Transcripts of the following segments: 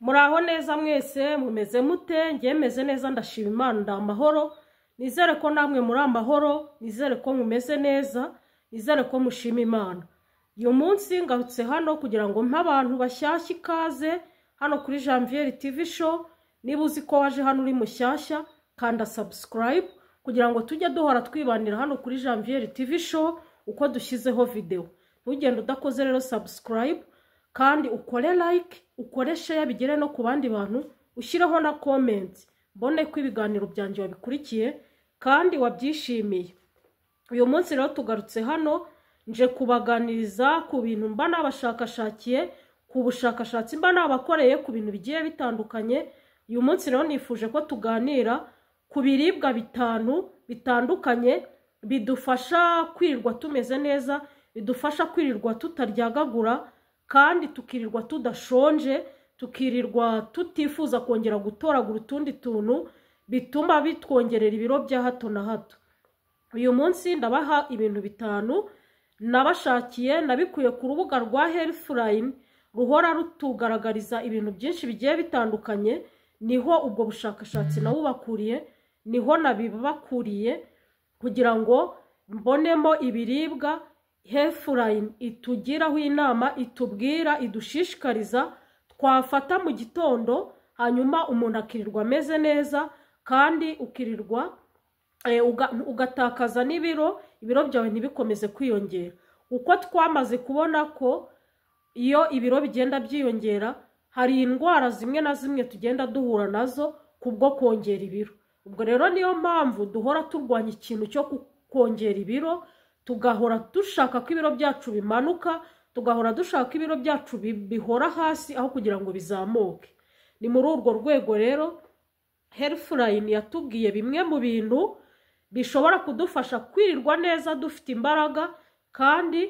muraho neza mwese mumeze mute ngewe neza ndashima imana ndi amahoro nizere ko namwe muri amahoro nizere ko mumeze neza nizere ko mushima imana uyu munsi ngarutse hano kugira ngo mpe abantu bashyashya ikaze hano kuri janvier tv show niba uzi ko waje hano uri mushyashya kanda subscribe kugira ngo tujye duhora twibanira hano kuri janvier tv show uko dushyizeho videwo ntugende udakoze rero subscribe kandi ukore like ukore share bigere no ku bandi bantu ushyireho na komenti mbone ko ibiganiro byanjye wabikurikiye kandi wabyishimiye uyu munsi rero tugarutse hano nje kubaganiriza ku bintu mba nabashakashakiye ku bushakashatsi mba nabakoreye ku bintu bigiye bitandukanye uyu munsi rero nifuje ko tuganira ku biribwa bitanu bitandukanye bidufasha kwirirwa tumeze neza bidufasha kwirirwa tutaryagagura kandi tukirirwa tudashonje tukirirwa tutifuza kongera gutoragura utundi tuntu bituma bitwongerera ibiro bya hato na hato uyu munsi ndabaha ibintu bitanu nabashakiye nabikuye ku rubuga rwa helifurayini ruhora rutugaragariza ibintu byinshi bigiye bitandukanye niho ubwo bushakashatsi nawubakuriye niho nabibakuriye kugira ngo mbonemo ibiribwa hefurayini itugiraho inama itubwira idushishikariza twafata mu gitondo hanyuma umuntu akirirwa ameze neza kandi ukirirwa e, ugatakaza n'ibiro ibiro byawe ntibikomeze kwiyongera uko twamaze kubona ko iyo ibiro bigenda byiyongera hari indwara zimwe na zimwe tugenda duhura nazo kubwo kongera ibiro ubwo rero niyo mpamvu duhora turwanya ikintu cyo kongera ibiro tugahora dushaka ko ibiro byacu bimanuka tugahora dushaka ko ibiro byacu bihora hasi aho kugira ngo bizamuke ni muri urwo rwego rero herifurayini yatubwiye bimwe mu bintu bishobora kudufasha kwirirwa neza dufite imbaraga kandi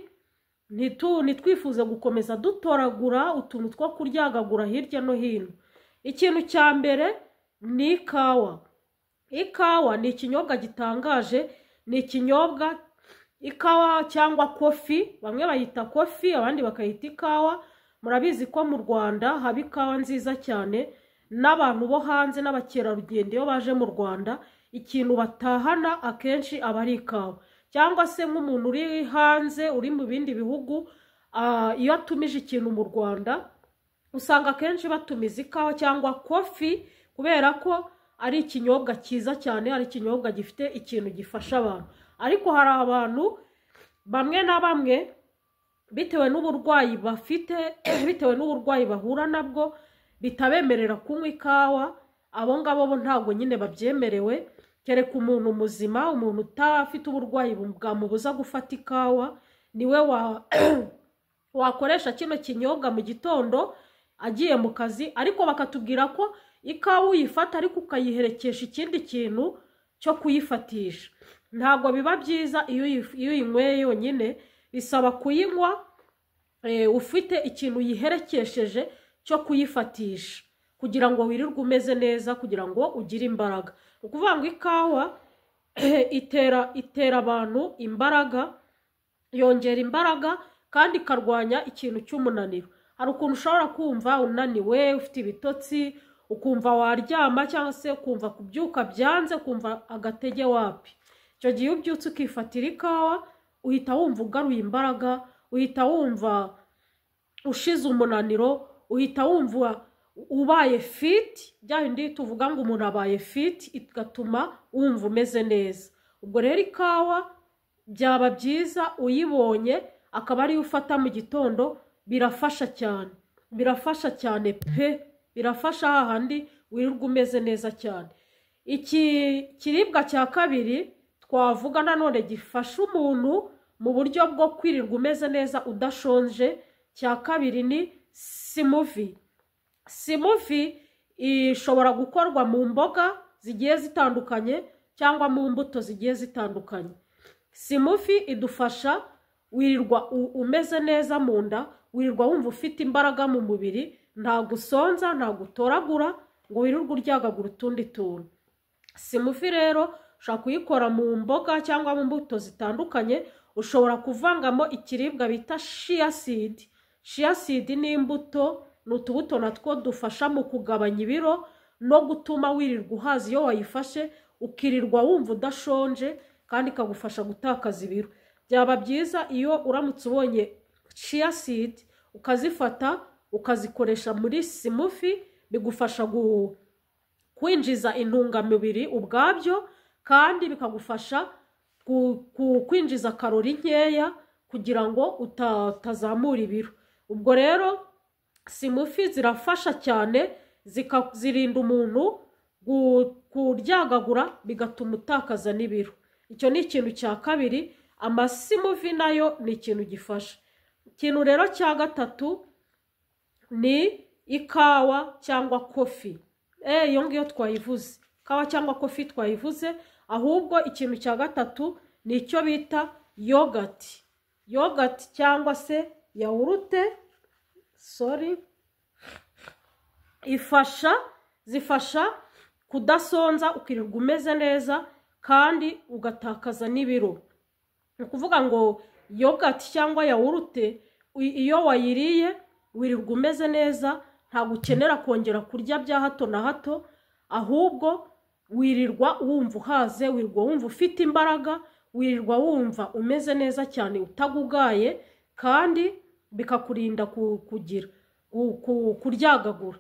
ntitwifuze gukomeza dutoragura utuntu two kuryagagura hirya no hino ikintu cya mbere ni ikawa ikawa ni ikinyobwa gitangaje ni ikinyobwa ikawa cyangwa kofi bamwe bayita kofi abandi bakayita ikawa murabizi ko mu rwanda haba ikawa nziza cyane n'abantu bo hanze n'abakerarugendo iyo baje mu rwanda ikintu batahana akenshi aba ari ikawa cyangwa se nk'umuntu uri hanze uri mu bindi bihugu ah, iyo atumije ikintu mu rwanda usanga akenshi batumiza ikawa cyangwa kofi kubera ko ari ikinyobwa cyiza cyane ari ikinyobwa gifite ikintu gifasha abantu ariko hari abantu bamwe na bamwe bitewe n'uburwayi bafite bitewe n'uburwayi bahura nabwo bitabemerera kunywa ikawa abo ngabo bo ntabwo nyine babyemerewe kereka umuntu muzima umuntu utafite uburwayi bwamubuza gufata ikawa niwe wakoresha kino kinyobwa mu gitondo agiye mu kazi ariko bakatubwira ko ikawa uyifata ariko ukayiherekesha ikindi kintu cyo kuyifatisha ntabwo biba byiza iyo iyo uyinyweye yonyine bisaba kuyinywa eh, ufite ikintu yiherekesheje cyo kuyifatisha kugira ngo wirirwe umeze neza kugira ngo ugire imbaraga ni ukuvuga ngo ikawa eh, itera itera abantu imbaraga yongera imbaraga kandi ikarwanya ikintu cy'umunaniro hari ukuntu ushobora kumva unaniwe ufite ibitotsi ukumva waryama cyangwa se ukumva kubyuka byanze ukumva agatege wapi icyo gihe iyo ubyutse ukifatira ikawa uhita wumva ugaruye imbaraga uhita wumva ushize umunaniro uhita wumva ubaye fiti bya bindi tuvuga ngo umuntu abaye fiti igatuma wumva umeze neza ubwo rero ikawa byaba byiza uyibonye akaba ariyo ufata mu gitondo birafasha cyane birafasha cyane pe birafasha hahandi wirirwa umeze neza cyane iki kiribwa cya kabiri twavuga nanone gifasha umuntu mu buryo bwo kwirirwa umeze neza udashonje cya kabiri ni simuvi simuvi ishobora gukorwa mu mboga zigiye zitandukanye cyangwa mu mbuto zigiye zitandukanye simufi idufasha wirirwa umeze neza mu nda wirirwa wumva ufite imbaraga mu mubiri nta gusonza nta gutoragura ngo wirirwe uryagagura utundi tuntu simufi rero ushobora kuyikora mu mboga cyangwa mu mbuto zitandukanye ushobora kuvangamo ikiribwa bita shiyasidi shiyasidi ni imbuto ni utubuto natwo dufasha mu kugabanya ibiro no gutuma wirirwa uhaza iyo wayifashe ukirirwa wumva udashonje kandi ikagufasha gutakaza ibiro byaba byiza iyo uramutse ubonye shiyasidi ukazifata ukazikoresha muri simufi bigufasha kwinjiza intungamubiri ubwabyo kandi bikagufasha kwinjiza karori nkeya kugira ngo utazamura ibiro ubwo rero simufi zirafasha cyane zirinda umuntu kuryagagura bigatuma utakaza n'ibiro icyo ni ikintu cya kabiri amasimuvi nayo ni ikintu gifasha ikintu rero cya gatatu ni ikawa cyangwa kofi eh, iyo ngiyo twayivuze ikawa cyangwa kofi twayivuze ahubwo ikintu cya gatatu ni icyo bita yogati yogati cyangwa se yawurute sori ifasha zifasha kudasonza ukirirwa umeze neza kandi ugatakaza n'ibiro ni ukuvuga ngo yogati cyangwa yawurute iyo wayiriye wirirwa umeze neza ntabwo ukenera kongera kurya bya hato na hato ahubwo wirirwa wumva uhaze wirirwa wumva ufite imbaraga wirirwa wumva umeze neza cyane utagugaye kandi bikakurinda kugira kuryagagura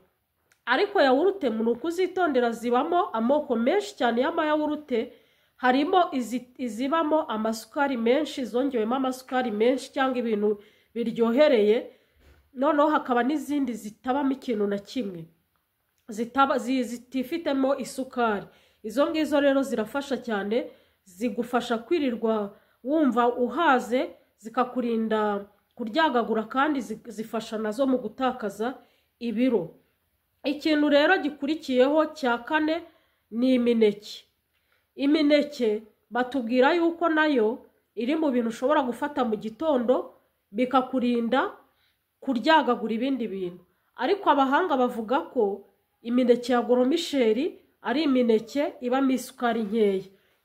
ariko yawurute ni uzitondera zibamo amoko menshi cyane y'amayawurute harimo izibamo amasukari menshi zongewemo amasukari menshi cyangwa ibintu biryohereye noneho hakaba n'izindi zitabamo ikintu na kimwe zitifitemo isukari izo ngizo rero zirafasha cyane zigufasha kwirirwa wumva uhaze zikakurinda kuryagagura kandi zifasha nazo mu gutakaza ibiro ikintu rero gikurikiyeho cya kane ni imineke imineke batubwira yuko nayo iri mu bintu ushobora gufata mu gitondo bikakurinda kuryagagura ibindi bintu ariko abahanga bavuga ko imineke ya goromisheri ari imineke ibamo isukari nkeya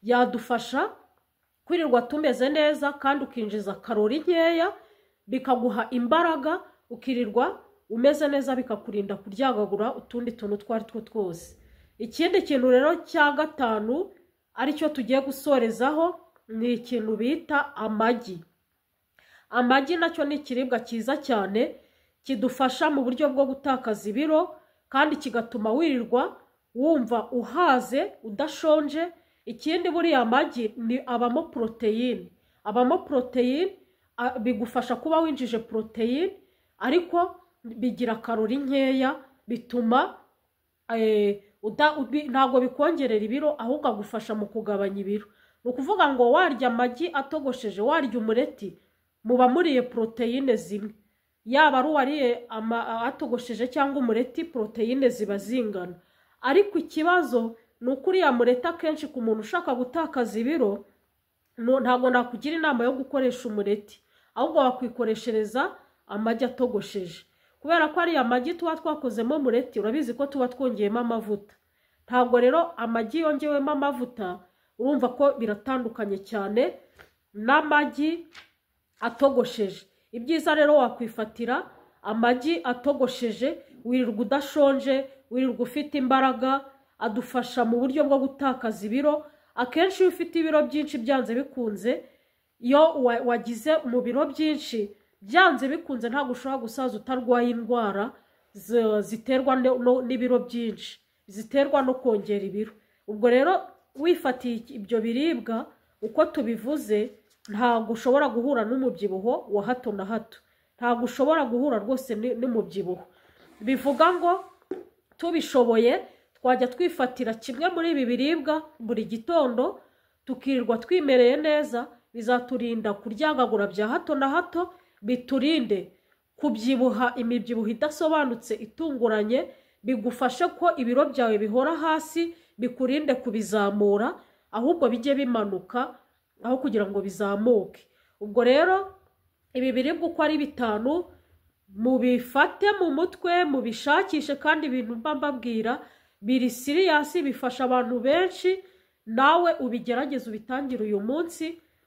yadufasha kwirirwa tumeze neza kandi ukinjiza karori nkeya bikaguha imbaraga ukirirwa umeze neza bikakurinda kuryagagura utundi tuntu utwo ari two twose ikindi kintu rero cya gatanu aricyo tugiye gusorezaho ni ikintu bita amagi amagi nacyo ni ikiribwa cyiza cyane kidufasha mu buryo bwo gutakaza ibiro kandi kigatuma wirirwa wumva uhaze udashonje ikindi buriya magi ni abamo poroteyine abamo poroteyine bigufasha kuba winjije poroteyine ariko bigira karori nkeya bituma eh, ntabwo bikongerera ibiro ahubwo agufasha mu kugabanya ibiro ni ukuvuga ngo warya amagi atogosheje warya umureti muba muriye poroteyine zimwe yaba ari uwariye atogosheje cyangwa umureti poroteyine ziba zingana ariko ikibazo ni uko uriya mureti akenshi ku muntu ushaka gutakaza ibiro ntabwo nakugira inama yo gukoresha umureti ahubwo wakwikoreshereza amagi atogosheje kubera ko ariya magi tuba twakozemo mureti urabizi ko tuba twongeyemo amavuta ntabwo rero amagi yongewemo amavuta urumva ko biratandukanye cyane n'amagi atogosheje ibyiza rero wakwifatira amagi atogosheje wirirwa udashonje wirirwa ufite imbaraga adufasha mu buryo bwo gutakaza ibiro akenshi iyo ufite ibiro byinshi byanze bikunze iyo wagize mu biro byinshi byanze bikunze ntabwo ushobora gusaza utarwaye indwara ziterwa n'ibiro byinshi ziterwa no kongera ibiro ubwo rero wifatiye ibyo biribwa uko tubivuze ntabwo ushobora guhura n'umubyibuho wa hato na hato ntabwo ushobora guhura rwose n'umubyibuho bivuga ngo tubishoboye twajya twifatira kimwe muri ibi biribwa buri gitondo tukirirwa twimereye neza bizaturinda kuryagagura bya hato na hato biturinde kubyibuha imibyibuho idasobanutse itunguranye bigufashe ko ibiro byawe bihora hasi bikurinde kubizamura ahubwo bijye bimanuka aho kugira ngo bizamuke ubwo rero ibi biri uko ari bitanu mubifate mu mutwe mubishakishe kandi ibintu mba mbabwira biri siriyasi bifasha abantu benshi nawe ubigerageze ubitangire uyu munsi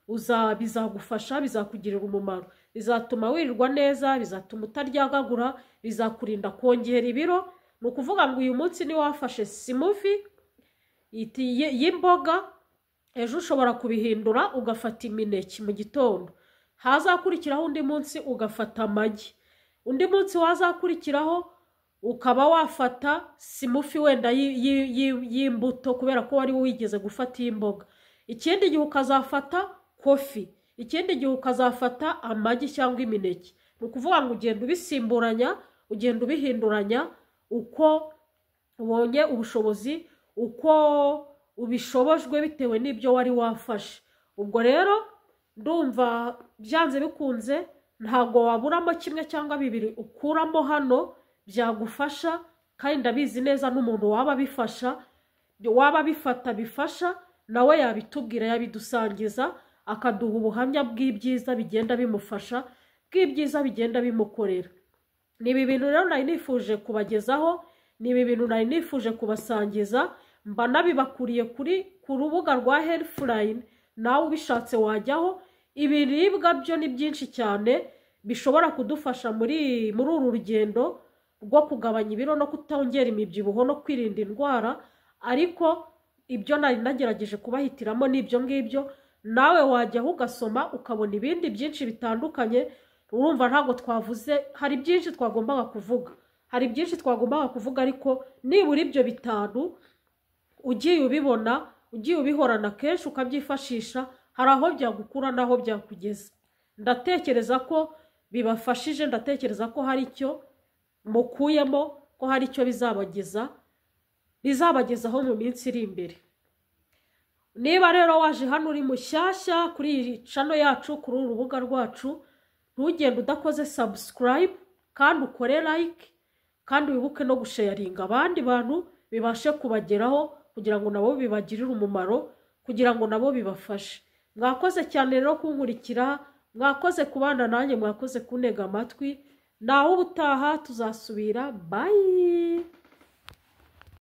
uza bizagufasha bizakugirira umumaro bizatuma wirirwa neza bizatuma utaryagagura bizakurinda kongera ibiro ni ukuvuga ngo uyu munsi niwafashe wafashe simufi y'imboga ejo ushobora kubihindura ugafata imineke mu gitondo hazakurikiraho undi munsi ugafata amagi undi munsi wazakurikiraho ukaba wafata simufi wenda y'imbuto kubera ko wari wigeze gufata imboga ikindi gihe ukazafata kofi ikindi gihe ukazafata amagi cyangwa imineke ni ukuvuga ngo ugenda ubisimburanya ugenda ubihinduranya uko ubonye ubushobozi uko ubishobojwe bitewe n'ibyo wari wafashe ubwo rero ndumva byanze bikunze ntabwo waburamo kimwe cyangwa bibiri ukuramo hano byagufasha kandi ndabizi neza n'umuntu waba bifasha waba bifata bifasha nawe yabitubwira yabidusangiza akaduha ubuhamya bw'ibyiza bigenda bimufasha bw'ibyiza bigenda bimukorera ni ibi bintu rero nari nifuje kubagezaho ni ibi bintu nari nifuje kubasangiza mba nabibakuriye kuri ku rubuga rwa herifurayini nawe ubishatse wajyaho ibiribwa byo ni byinshi cyane bishobora kudufasha muri muri uru rugendo rwo kugabanya ibiro no kutongera imibyibuho no kwirinda indwara ariko ibyo nari nagerageje kubahitiramo nibyo ibyo ngibyo nawe wajyaho ugasoma ukabona ibindi byinshi bitandukanye urumva ntabwo twavuze hari byinshi twagombaga kuvuga hari byinshi twagombaga kuvuga ariko nibura ibyo bitanu ugiye ubibona ugiye ubihorana kenshi ukabyifashisha hari aho byagukura n'aho byakugeza ndatekereza ko bibafashije ndatekereza ko hari icyo mukuyemo ko hari icyo bizabageza bizabagezaho mu minsi iri imbere niba rero waje hano uri mushyashya kuri iyi cano yacu kuri uru rubuga rwacu ntugende udakoze sabusikarayibu kandi ukore layike kandi wibuke no gusheyaringa abandi bantu bibashe kubageraho kugira ngo nabo bibagirire umumaro kugira ngo nabo bibafashe mwakoze cyane rero kunkurikira mwakoze kubana nanjye mwakoze kuntega amatwi nawe ubutaha tuzasubira bayi